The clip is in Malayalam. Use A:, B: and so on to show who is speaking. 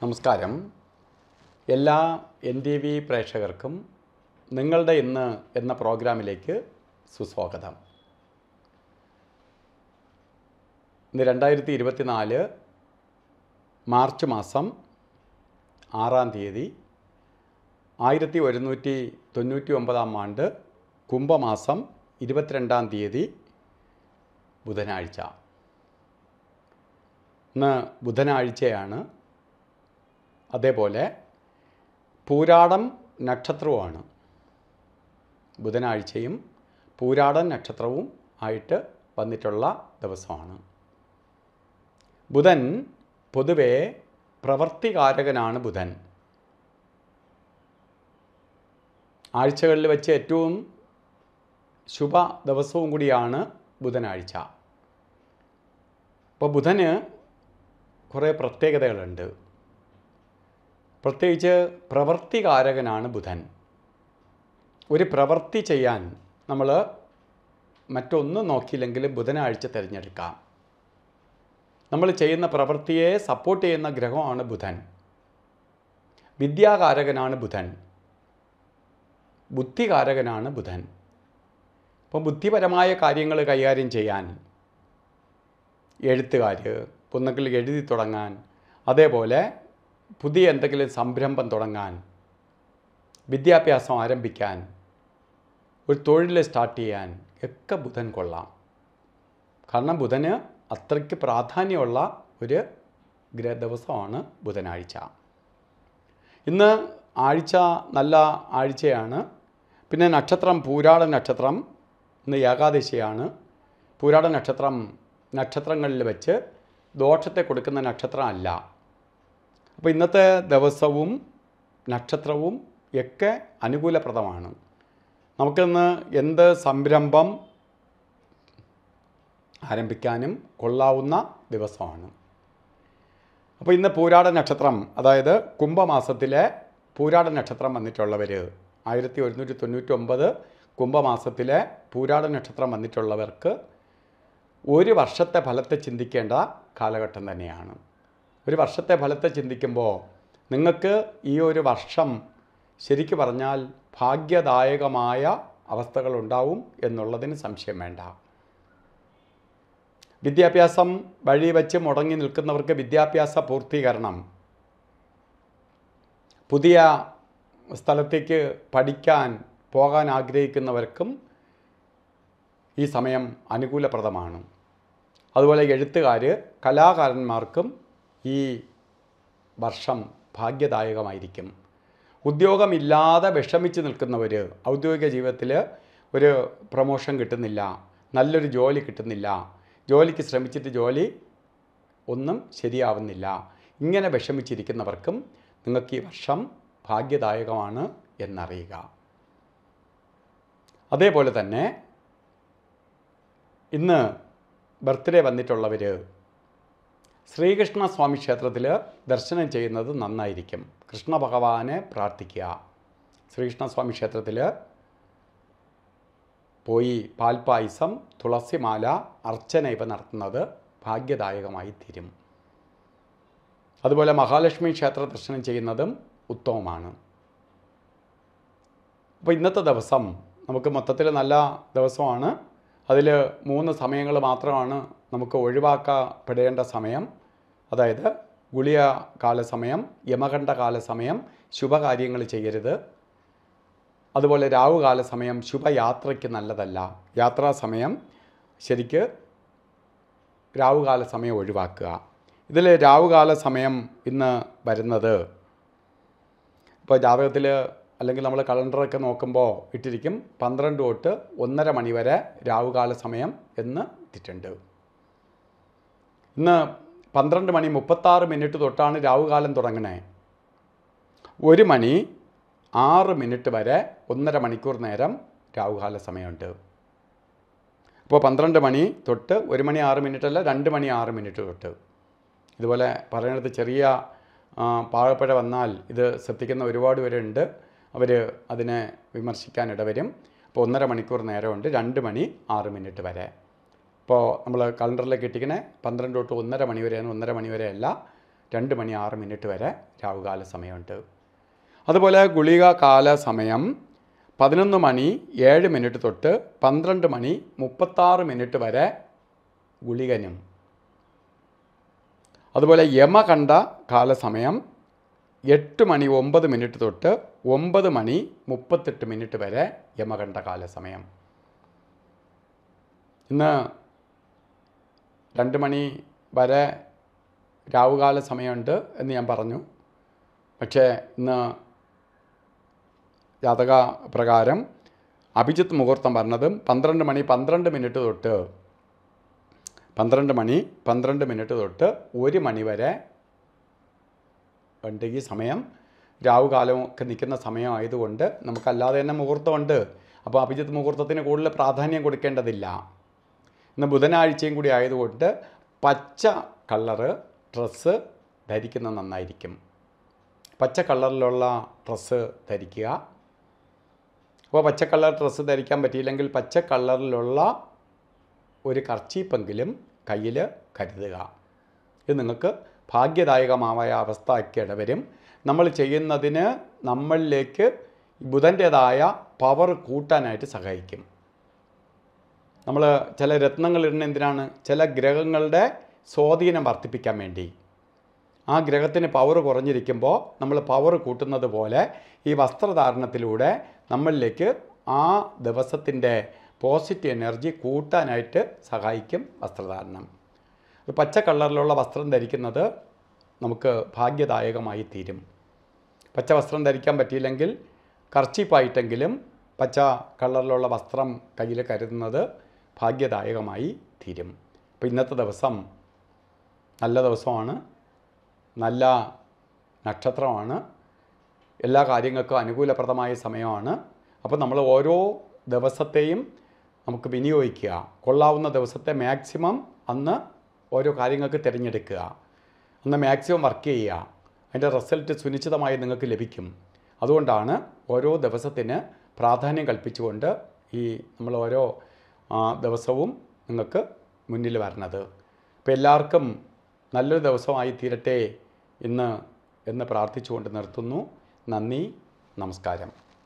A: നമസ്കാരം എല്ലാ എൻ ടി വി പ്രേക്ഷകർക്കും നിങ്ങളുടെ ഇന്ന് എന്ന പ്രോഗ്രാമിലേക്ക് സുസ്വാഗതം ഇന്ന് രണ്ടായിരത്തി ഇരുപത്തിനാല് മാർച്ച് മാസം ആറാം തീയതി ആയിരത്തി ഒരുന്നൂറ്റി തൊണ്ണൂറ്റി ഒമ്പതാം ആണ്ട് കുംഭമാസം ഇരുപത്തിരണ്ടാം തീയതി ബുധനാഴ്ച ഇന്ന് ബുധനാഴ്ചയാണ് അതേപോലെ പൂരാടം നക്ഷത്രവുമാണ് ബുധനാഴ്ചയും പൂരാടൻ നക്ഷത്രവും ആയിട്ട് വന്നിട്ടുള്ള ദിവസമാണ് ബുധൻ പൊതുവെ പ്രവർത്തികാരകനാണ് ബുധൻ ആഴ്ചകളിൽ വെച്ച് ഏറ്റവും ശുഭ ദിവസവും കൂടിയാണ് ബുധനാഴ്ച അപ്പോൾ ബുധന് കുറേ പ്രത്യേകതകളുണ്ട് പ്രത്യേകിച്ച് പ്രവൃത്തികാരകനാണ് ബുധൻ ഒരു പ്രവൃത്തി ചെയ്യാൻ നമ്മൾ മറ്റൊന്നും നോക്കിയില്ലെങ്കിൽ ബുധനാഴ്ച തിരഞ്ഞെടുക്കാം നമ്മൾ ചെയ്യുന്ന പ്രവൃത്തിയെ സപ്പോർട്ട് ചെയ്യുന്ന ഗ്രഹമാണ് ബുധൻ വിദ്യാകാരകനാണ് ബുധൻ ബുദ്ധികാരകനാണ് ബുധൻ അപ്പോൾ ബുദ്ധിപരമായ കാര്യങ്ങൾ കൈകാര്യം ചെയ്യാൻ എഴുത്തുകാർ ഒന്നെങ്കിൽ എഴുതി തുടങ്ങാൻ അതേപോലെ പുതിയ എന്തെങ്കിലും സംരംഭം തുടങ്ങാൻ വിദ്യാഭ്യാസം ആരംഭിക്കാൻ ഒരു തൊഴിൽ സ്റ്റാർട്ട് ചെയ്യാൻ ഒക്കെ ബുധൻ കൊള്ളാം കാരണം ബുധന് അത്രയ്ക്ക് പ്രാധാന്യമുള്ള ഒരു ഗ്രഹ ദിവസമാണ് ബുധനാഴ്ച ഇന്ന് ആഴ്ച നല്ല ആഴ്ചയാണ് പിന്നെ നക്ഷത്രം പൂരാട നക്ഷത്രം ഇന്ന് ഏകാദശിയാണ് പൂരാട നക്ഷത്രം നക്ഷത്രങ്ങളിൽ വെച്ച് ദോഷത്തെ കൊടുക്കുന്ന നക്ഷത്രമല്ല അപ്പോൾ ഇന്നത്തെ ദിവസവും നക്ഷത്രവും ഒക്കെ അനുകൂലപ്രദമാണ് നമുക്കിന്ന് എന്ത് സംരംഭം ആരംഭിക്കാനും കൊള്ളാവുന്ന ദിവസമാണ് അപ്പോൾ ഇന്ന് പൂരാട നക്ഷത്രം അതായത് കുംഭമാസത്തിലെ പൂരാട നക്ഷത്രം വന്നിട്ടുള്ളവർ ആയിരത്തി ഒരുന്നൂറ്റി തൊണ്ണൂറ്റി ഒമ്പത് കുംഭമാസത്തിലെ പൂരാട നക്ഷത്രം വന്നിട്ടുള്ളവർക്ക് ഒരു വർഷത്തെ ഫലത്തെ ചിന്തിക്കേണ്ട കാലഘട്ടം തന്നെയാണ് ഒരു വർഷത്തെ ഫലത്തെ ചിന്തിക്കുമ്പോൾ നിങ്ങൾക്ക് ഈ ഒരു വർഷം ശരിക്കു പറഞ്ഞാൽ ഭാഗ്യദായകമായ അവസ്ഥകൾ ഉണ്ടാവും എന്നുള്ളതിന് സംശയം വേണ്ട വിദ്യാഭ്യാസം വഴി വച്ച് മുടങ്ങി നിൽക്കുന്നവർക്ക് വിദ്യാഭ്യാസ പൂർത്തീകരണം പുതിയ സ്ഥലത്തേക്ക് പഠിക്കാൻ പോകാൻ ആഗ്രഹിക്കുന്നവർക്കും ഈ സമയം അനുകൂലപ്രദമാണ് അതുപോലെ എഴുത്തുകാർ കലാകാരന്മാർക്കും ഈ വർഷം ഭാഗ്യദായകമായിരിക്കും ഉദ്യോഗമില്ലാതെ വിഷമിച്ച് നിൽക്കുന്നവർ ഔദ്യോഗിക ജീവിതത്തിൽ ഒരു പ്രൊമോഷൻ കിട്ടുന്നില്ല നല്ലൊരു ജോലി കിട്ടുന്നില്ല ജോലിക്ക് ശ്രമിച്ചിട്ട് ജോലി ഒന്നും ശരിയാവുന്നില്ല ഇങ്ങനെ വിഷമിച്ചിരിക്കുന്നവർക്കും നിങ്ങൾക്ക് ഈ വർഷം ഭാഗ്യദായകമാണ് എന്നറിയുക അതേപോലെ തന്നെ ഇന്ന് ബർത്ത്ഡേ വന്നിട്ടുള്ളവർ സ്വാമി ക്ഷേത്രത്തിൽ ദർശനം ചെയ്യുന്നത് നന്നായിരിക്കും കൃഷ്ണ ഭഗവാനെ പ്രാർത്ഥിക്കുക സ്വാമി ക്ഷേത്രത്തിൽ പോയി പാൽപായസം തുളസിമാല അർച്ചന ഇവ നടത്തുന്നത് ഭാഗ്യദായകമായി തീരും അതുപോലെ മഹാലക്ഷ്മി ക്ഷേത്ര ദർശനം ചെയ്യുന്നതും ഉത്തമമാണ് അപ്പോൾ ഇന്നത്തെ ദിവസം നമുക്ക് മൊത്തത്തിൽ നല്ല ദിവസമാണ് അതിൽ മൂന്ന് സമയങ്ങൾ മാത്രമാണ് നമുക്ക് ഒഴിവാക്കപ്പെടേണ്ട സമയം അതായത് ഗുളിയ കാലസമയം യമകണ്ഠ കാലസമയം ശുഭകാര്യങ്ങൾ ചെയ്യരുത് അതുപോലെ രാവുകാല സമയം ശുഭയാത്രയ്ക്ക് നല്ലതല്ല യാത്രാ സമയം ശരിക്ക് രാവുകാല സമയം ഒഴിവാക്കുക ഇതിൽ രാവുകാല സമയം ഇന്ന് വരുന്നത് ഇപ്പോൾ ജാതകത്തിൽ അല്ലെങ്കിൽ നമ്മൾ കലണ്ടറൊക്കെ നോക്കുമ്പോൾ ഇട്ടിരിക്കും പന്ത്രണ്ട് തൊട്ട് ഒന്നര മണിവരെ വരെ രാവുകാല സമയം എന്ന് ഇട്ടിട്ടുണ്ട് ഇന്ന് പന്ത്രണ്ട് മണി മുപ്പത്താറ് മിനിറ്റ് തൊട്ടാണ് രാവുകാലം തുടങ്ങണേ ഒരു മണി ആറ് മിനിറ്റ് വരെ ഒന്നര മണിക്കൂർ നേരം രാവുകാല സമയമുണ്ട് അപ്പോൾ പന്ത്രണ്ട് മണി തൊട്ട് ഒരു മണി ആറ് മിനിറ്റ് അല്ല രണ്ട് മണി ആറ് മിനിറ്റ് തൊട്ട് ഇതുപോലെ പറയണത് ചെറിയ പാകപ്പഴ വന്നാൽ ഇത് ശ്രദ്ധിക്കുന്ന ഒരുപാട് പേരുണ്ട് അവർ അതിനെ വിമർശിക്കാൻ ഇടവരും അപ്പോൾ ഒന്നര മണിക്കൂർ നേരമുണ്ട് രണ്ട് മണി ആറ് മിനിറ്റ് വരെ ഇപ്പോൾ നമ്മൾ കലണ്ടറിലേക്ക് ഇട്ടിക്കണേ പന്ത്രണ്ട് തൊട്ട് ഒന്നര മണി വരെയാണ് ഒന്നര മണി വരെ അല്ല രണ്ട് മണി ആറ് മിനിറ്റ് വരെ രാഹുകാല സമയമുണ്ട് അതുപോലെ ഗുളിക കാല സമയം പതിനൊന്ന് മണി ഏഴ് മിനിറ്റ് തൊട്ട് പന്ത്രണ്ട് മണി മുപ്പത്താറ് മിനിറ്റ് വരെ ഗുളികനും അതുപോലെ യമകണ്ഠ കാലസമയം എട്ട് മണി ഒമ്പത് മിനിറ്റ് തൊട്ട് ഒമ്പത് മണി മുപ്പത്തെട്ട് മിനിറ്റ് വരെ യമകണ്ഠകാല സമയം ഇന്ന് രണ്ട് മണി വരെ രാവുകാല സമയമുണ്ട് എന്ന് ഞാൻ പറഞ്ഞു പക്ഷേ ഇന്ന് ജാതക പ്രകാരം അഭിജിത്ത് മുഹൂർത്തം പറഞ്ഞതും പന്ത്രണ്ട് മണി പന്ത്രണ്ട് മിനിറ്റ് തൊട്ട് പന്ത്രണ്ട് മണി പന്ത്രണ്ട് മിനിറ്റ് തൊട്ട് ഒരു മണി വരെ ഉണ്ട് ഈ സമയം രാവുകാലം ഒക്കെ നിൽക്കുന്ന സമയമായതുകൊണ്ട് നമുക്കല്ലാതെ തന്നെ മുഹൂർത്തമുണ്ട് അപ്പോൾ അഭിജിത്ത് മുഹൂർത്തത്തിന് കൂടുതൽ പ്രാധാന്യം കൊടുക്കേണ്ടതില്ല ഇന്ന് ബുധനാഴ്ചയും കൂടി ആയതുകൊണ്ട് പച്ച കളറ് ഡ്രസ്സ് ധരിക്കുന്നത് നന്നായിരിക്കും പച്ച കളറിലുള്ള ഡ്രസ്സ് ധരിക്കുക അപ്പോൾ പച്ച കളർ ഡ്രസ്സ് ധരിക്കാൻ പറ്റിയില്ലെങ്കിൽ പച്ച കളറിലുള്ള ഒരു കർച്ചീപ്പെങ്കിലും കയ്യിൽ കരുതുക ഇത് നിങ്ങൾക്ക് ഭാഗ്യദായകമായ അവസ്ഥയ്ക്ക് ഇടവരും നമ്മൾ ചെയ്യുന്നതിന് നമ്മളിലേക്ക് ബുധൻ്റേതായ പവർ കൂട്ടാനായിട്ട് സഹായിക്കും നമ്മൾ ചില രത്നങ്ങൾ ഇടുന്ന എന്തിനാണ് ചില ഗ്രഹങ്ങളുടെ സ്വാധീനം വർദ്ധിപ്പിക്കാൻ വേണ്ടി ആ ഗ്രഹത്തിന് പവർ കുറഞ്ഞിരിക്കുമ്പോൾ നമ്മൾ പവർ കൂട്ടുന്നത് പോലെ ഈ വസ്ത്രധാരണത്തിലൂടെ നമ്മളിലേക്ക് ആ ദിവസത്തിൻ്റെ പോസിറ്റീവ് എനർജി കൂട്ടാനായിട്ട് സഹായിക്കും വസ്ത്രധാരണം പച്ച കളറിലുള്ള വസ്ത്രം ധരിക്കുന്നത് നമുക്ക് ഭാഗ്യദായകമായി തീരും പച്ച വസ്ത്രം ധരിക്കാൻ പറ്റിയില്ലെങ്കിൽ കർച്ചീപ്പായിട്ടെങ്കിലും പച്ച കളറിലുള്ള വസ്ത്രം കയ്യിൽ കരുതുന്നത് ഭാഗ്യദായകമായി തീരും അപ്പോൾ ഇന്നത്തെ ദിവസം നല്ല ദിവസമാണ് നല്ല നക്ഷത്രമാണ് എല്ലാ കാര്യങ്ങൾക്കും അനുകൂലപ്രദമായ സമയമാണ് അപ്പോൾ നമ്മൾ ഓരോ ദിവസത്തെയും നമുക്ക് വിനിയോഗിക്കുക കൊള്ളാവുന്ന ദിവസത്തെ മാക്സിമം അന്ന് ഓരോ കാര്യങ്ങൾക്ക് തിരഞ്ഞെടുക്കുക ഒന്ന് മാക്സിമം വർക്ക് ചെയ്യുക അതിൻ്റെ റിസൾട്ട് സുനിശ്ചിതമായി നിങ്ങൾക്ക് ലഭിക്കും അതുകൊണ്ടാണ് ഓരോ ദിവസത്തിന് പ്രാധാന്യം കൽപ്പിച്ചുകൊണ്ട് ഈ നമ്മൾ ഓരോ ദിവസവും നിങ്ങൾക്ക് മുന്നിൽ വരണത് അപ്പോൾ എല്ലാവർക്കും നല്ലൊരു ദിവസമായി തീരട്ടെ ഇന്ന് എന്ന് പ്രാർത്ഥിച്ചുകൊണ്ട് നിർത്തുന്നു നന്ദി നമസ്കാരം